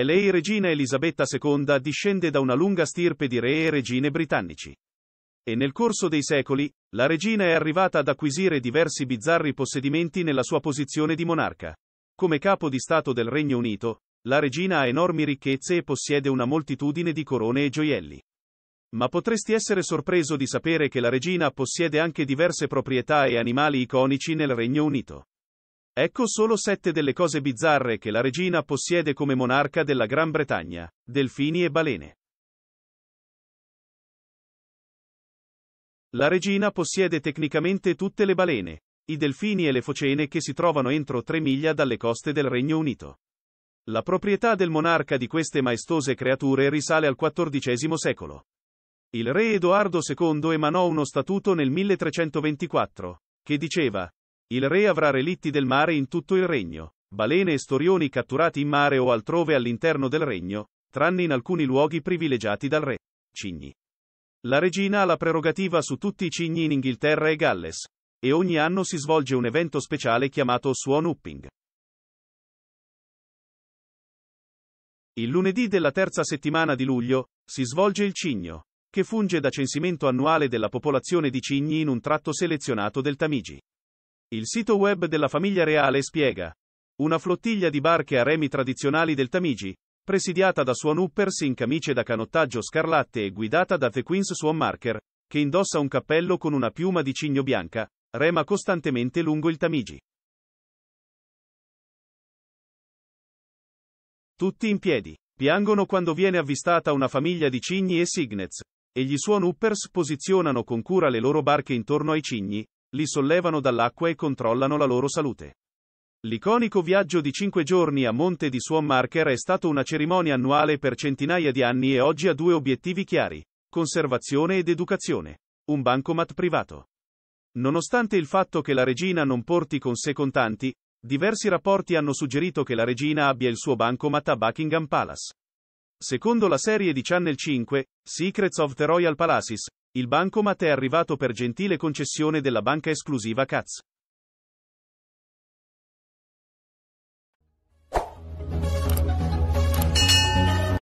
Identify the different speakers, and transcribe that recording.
Speaker 1: È lei regina Elisabetta II discende da una lunga stirpe di re e regine britannici. E nel corso dei secoli, la regina è arrivata ad acquisire diversi bizzarri possedimenti nella sua posizione di monarca. Come capo di Stato del Regno Unito, la regina ha enormi ricchezze e possiede una moltitudine di corone e gioielli. Ma potresti essere sorpreso di sapere che la regina possiede anche diverse proprietà e animali iconici nel Regno Unito. Ecco solo sette delle cose bizzarre che la regina possiede come monarca della Gran Bretagna, delfini e balene. La regina possiede tecnicamente tutte le balene, i delfini e le focene che si trovano entro tre miglia dalle coste del Regno Unito. La proprietà del monarca di queste maestose creature risale al XIV secolo. Il re Edoardo II emanò uno statuto nel 1324, che diceva, il re avrà relitti del mare in tutto il regno, balene e storioni catturati in mare o altrove all'interno del regno, tranne in alcuni luoghi privilegiati dal re. Cigni. La regina ha la prerogativa su tutti i cigni in Inghilterra e Galles, e ogni anno si svolge un evento speciale chiamato Swan Upping. Il lunedì della terza settimana di luglio si svolge il cigno, che funge da censimento annuale della popolazione di cigni in un tratto selezionato del Tamigi. Il sito web della famiglia reale spiega. Una flottiglia di barche a remi tradizionali del Tamigi, presidiata da Swan Uppers in camice da canottaggio scarlatte e guidata da The Queen's Swan Marker, che indossa un cappello con una piuma di cigno bianca, rema costantemente lungo il Tamigi. Tutti in piedi. Piangono quando viene avvistata una famiglia di cigni e signets, e gli Swan Uppers posizionano con cura le loro barche intorno ai cigni, li sollevano dall'acqua e controllano la loro salute. L'iconico viaggio di 5 giorni a monte di Swan Marker è stato una cerimonia annuale per centinaia di anni e oggi ha due obiettivi chiari: conservazione ed educazione. Un bancomat privato. Nonostante il fatto che la regina non porti con sé contanti, diversi rapporti hanno suggerito che la regina abbia il suo bancomat a Buckingham Palace. Secondo la serie di Channel 5, Secrets of the Royal Palaces, il bancomat è arrivato per gentile concessione della banca esclusiva Cats.